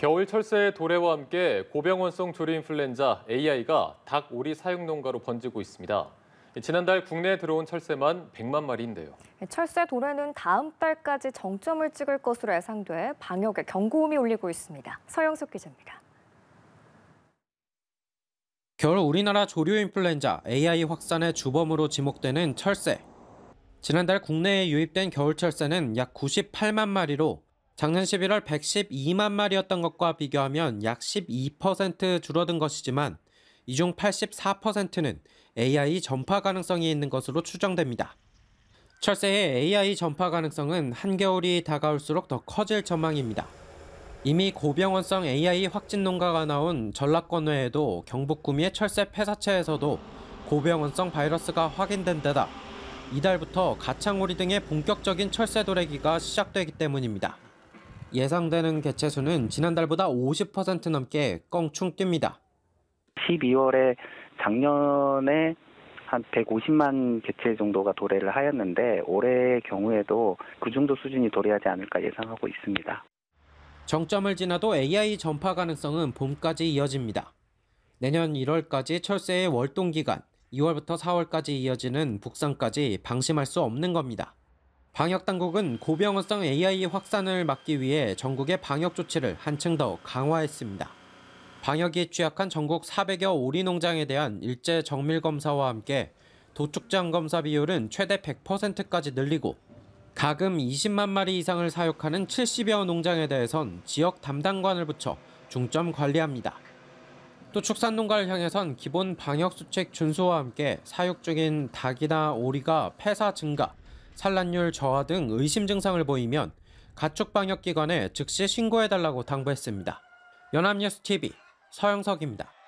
겨울철새의 도래와 함께 고병원성 조류인플루엔자 AI가 닭 오리 사육 농가로 번지고 있습니다. 지난달 국내에 들어온 철새만 100만 마리인데요. 네, 철새 도래는 다음 달까지 정점을 찍을 것으로 예상돼 방역에 경고음이 울리고 있습니다. 서영석 기자입니다. 겨울 우리나라 조류인플루엔자 AI 확산의 주범으로 지목되는 철새. 지난달 국내에 유입된 겨울 철새는 약 98만 마리로 작년 11월 112만 마리였던 것과 비교하면 약 12% 줄어든 것이지만 이 중 84%는 AI 전파 가능성이 있는 것으로 추정됩니다. 철새의 AI 전파 가능성은 한겨울이 다가올수록 더 커질 전망입니다. 이미 고병원성 AI 확진 농가가 나온 전라권 외에도 경북 구미의 철새 폐사체에서도 고병원성 바이러스가 확인된 데다 이달부터 가창오리 등의 본격적인 철새 도래기가 시작되기 때문입니다. 예상되는 개체수는 지난달보다 50% 넘게 껑충 뜁니다. 12월에 작년에 한 150만 개체 정도가 도래를 하였는데 올해의 경우에도 그 정도 수준이 도래하지 않을까 예상하고 있습니다. 정점을 지나도 AI 전파 가능성은 봄까지 이어집니다. 내년 1월까지 철새의 월동 기간, 2월부터 4월까지 이어지는 북상까지 방심할 수 없는 겁니다. 방역당국은 고병원성 a i 확산을 막기 위해 전국의 방역 조치를 한층 더 강화했습니다. 방역에 취약한 전국 400여 오리 농장에 대한 일제 정밀 검사와 함께 도축장 검사 비율은 최대 100%까지 늘리고 가금 20만 마리 이상을 사육하는 70여 농장에 대해선 지역 담당관을 붙여 중점 관리합니다. 또 축산농가를 향해선 기본 방역 수칙 준수와 함께 사육 중인 닭이나 오리가 폐사 증가, 산란율 저하 등 의심 증상을 보이면 가축 방역 기관에 즉시 신고해달라고 당부했습니다. 연합뉴스 TV 서영석입니다.